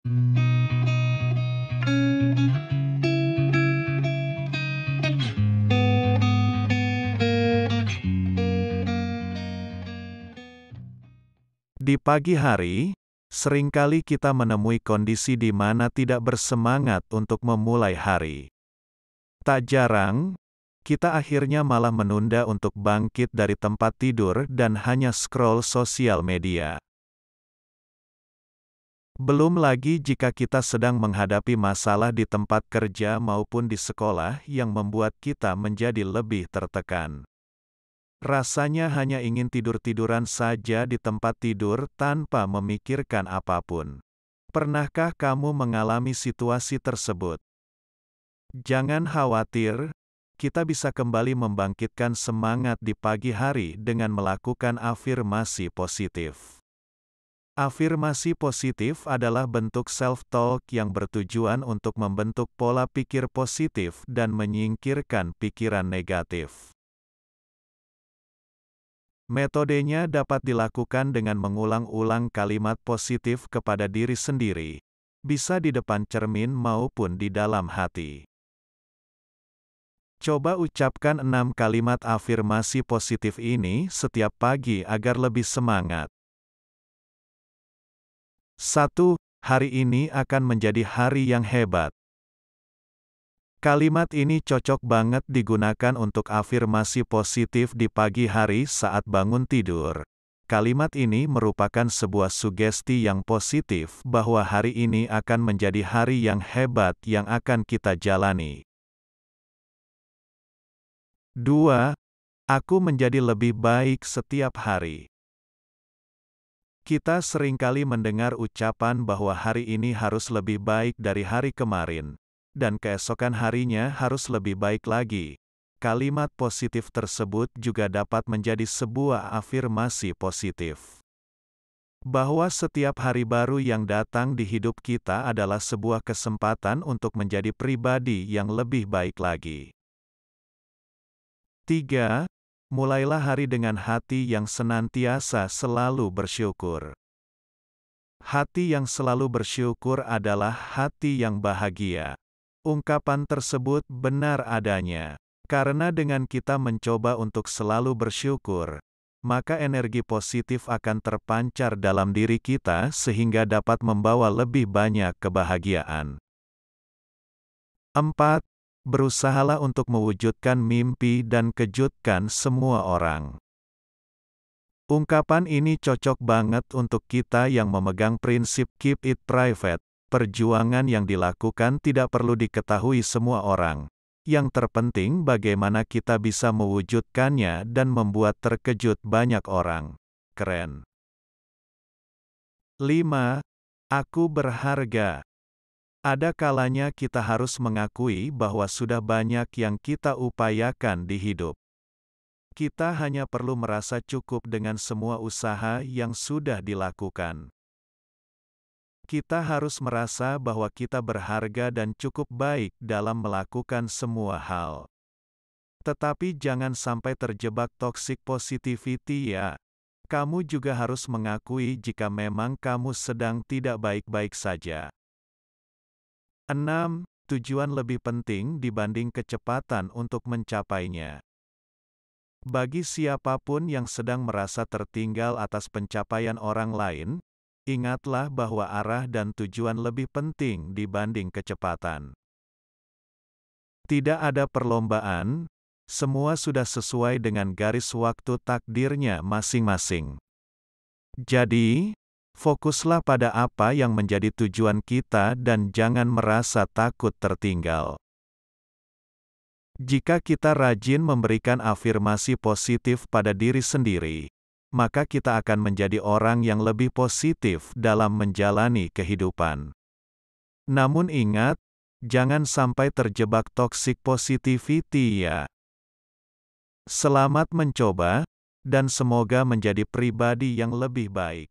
Di pagi hari, seringkali kita menemui kondisi di mana tidak bersemangat untuk memulai hari. Tak jarang, kita akhirnya malah menunda untuk bangkit dari tempat tidur dan hanya scroll sosial media. Belum lagi jika kita sedang menghadapi masalah di tempat kerja maupun di sekolah yang membuat kita menjadi lebih tertekan. Rasanya hanya ingin tidur-tiduran saja di tempat tidur tanpa memikirkan apapun. Pernahkah kamu mengalami situasi tersebut? Jangan khawatir, kita bisa kembali membangkitkan semangat di pagi hari dengan melakukan afirmasi positif. Afirmasi positif adalah bentuk self-talk yang bertujuan untuk membentuk pola pikir positif dan menyingkirkan pikiran negatif. Metodenya dapat dilakukan dengan mengulang-ulang kalimat positif kepada diri sendiri, bisa di depan cermin maupun di dalam hati. Coba ucapkan enam kalimat afirmasi positif ini setiap pagi agar lebih semangat. Satu, hari ini akan menjadi hari yang hebat. Kalimat ini cocok banget digunakan untuk afirmasi positif di pagi hari saat bangun tidur. Kalimat ini merupakan sebuah sugesti yang positif bahwa hari ini akan menjadi hari yang hebat yang akan kita jalani. 2. Aku menjadi lebih baik setiap hari. Kita seringkali mendengar ucapan bahwa hari ini harus lebih baik dari hari kemarin, dan keesokan harinya harus lebih baik lagi. Kalimat positif tersebut juga dapat menjadi sebuah afirmasi positif. Bahwa setiap hari baru yang datang di hidup kita adalah sebuah kesempatan untuk menjadi pribadi yang lebih baik lagi. 3 mulailah hari dengan hati yang senantiasa selalu bersyukur. Hati yang selalu bersyukur adalah hati yang bahagia. Ungkapan tersebut benar adanya, karena dengan kita mencoba untuk selalu bersyukur, maka energi positif akan terpancar dalam diri kita sehingga dapat membawa lebih banyak kebahagiaan. 4. Berusahalah untuk mewujudkan mimpi dan kejutkan semua orang. Ungkapan ini cocok banget untuk kita yang memegang prinsip keep it private. Perjuangan yang dilakukan tidak perlu diketahui semua orang. Yang terpenting bagaimana kita bisa mewujudkannya dan membuat terkejut banyak orang. Keren. 5. Aku berharga. Ada kalanya kita harus mengakui bahwa sudah banyak yang kita upayakan di hidup. Kita hanya perlu merasa cukup dengan semua usaha yang sudah dilakukan. Kita harus merasa bahwa kita berharga dan cukup baik dalam melakukan semua hal. Tetapi jangan sampai terjebak toxic positivity ya. Kamu juga harus mengakui jika memang kamu sedang tidak baik-baik saja. 6. Tujuan lebih penting dibanding kecepatan untuk mencapainya. Bagi siapapun yang sedang merasa tertinggal atas pencapaian orang lain, ingatlah bahwa arah dan tujuan lebih penting dibanding kecepatan. Tidak ada perlombaan, semua sudah sesuai dengan garis waktu takdirnya masing-masing. Jadi, Fokuslah pada apa yang menjadi tujuan kita dan jangan merasa takut tertinggal. Jika kita rajin memberikan afirmasi positif pada diri sendiri, maka kita akan menjadi orang yang lebih positif dalam menjalani kehidupan. Namun ingat, jangan sampai terjebak toxic positivity ya. Selamat mencoba, dan semoga menjadi pribadi yang lebih baik.